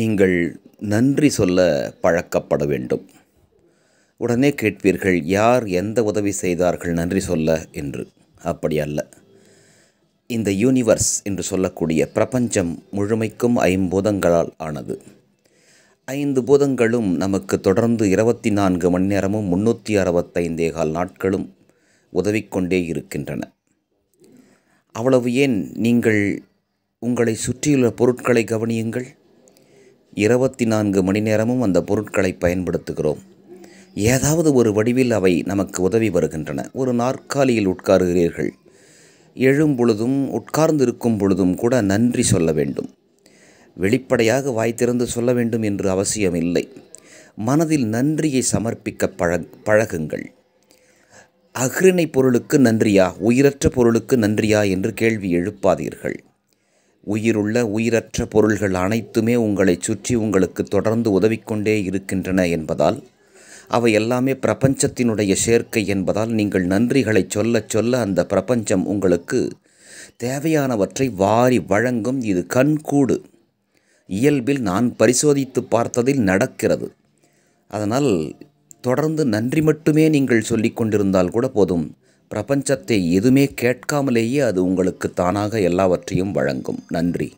நீங்கள் நன்றி சொல்ல பழக்கப்பட வேண்டும் உடனே கேட்பீர்கள் யார் எந்த உதவி செய்தார்கள் நன்றி சொல்ல என்று அப்படி அல்ல இந்த யூனிவர்ஸ் என்று சொல்லக்கூடிய பிரபஞ்சம் முழுமைக்கும் ஐம்பூதங்களால் ஆனது ஐந்து பூதங்களும் நமக்கு தொடர்ந்து இருபத்தி நான்கு மணி நேரமும் முன்னூற்றி அறுபத்தைந்தே கால் நாட்களும் உதவிக்கொண்டே இருக்கின்றன அவ்வளவு ஏன் நீங்கள் உங்களை சுற்றியுள்ள பொருட்களை கவனியுங்கள் இருபத்தி நான்கு மணி நேரமும் அந்த பொருட்களை பயன்படுத்துகிறோம் ஏதாவது ஒரு வடிவில் அவை நமக்கு உதவி வருகின்றன ஒரு நாற்காலியில் உட்காருகிறீர்கள் எழும் பொழுதும் உட்கார்ந்திருக்கும் பொழுதும் கூட நன்றி சொல்ல வேண்டும் வெளிப்படையாக வாய் திறந்து சொல்ல வேண்டும் என்று அவசியமில்லை மனதில் நன்றியை சமர்ப்பிக்க பழ பழகுங்கள் அஃறிணை பொருளுக்கு நன்றியா உயிரற்ற பொருளுக்கு நன்றியா என்று கேள்வி எழுப்பாதீர்கள் உயிருள்ள உயிரற்ற பொருள்கள் அனைத்துமே உங்களை சுற்றி உங்களுக்கு தொடர்ந்து உதவிக்கொண்டே இருக்கின்றன என்பதால் அவை எல்லாமே பிரபஞ்சத்தினுடைய சேர்க்கை என்பதால் நீங்கள் நன்றிகளை சொல்ல சொல்ல அந்த பிரபஞ்சம் உங்களுக்கு தேவையானவற்றை வாரி வழங்கும் இது கண்கூடு இயல்பில் நான் பரிசோதித்து பார்த்ததில் நடக்கிறது அதனால் தொடர்ந்து நன்றி மட்டுமே நீங்கள் சொல்லிக்கொண்டிருந்தால் கூட போதும் பிரபஞ்சத்தை எதுவுமே கேட்காமலேயே அது உங்களுக்கு தானாக எல்லாவற்றையும் வழங்கும் நன்றி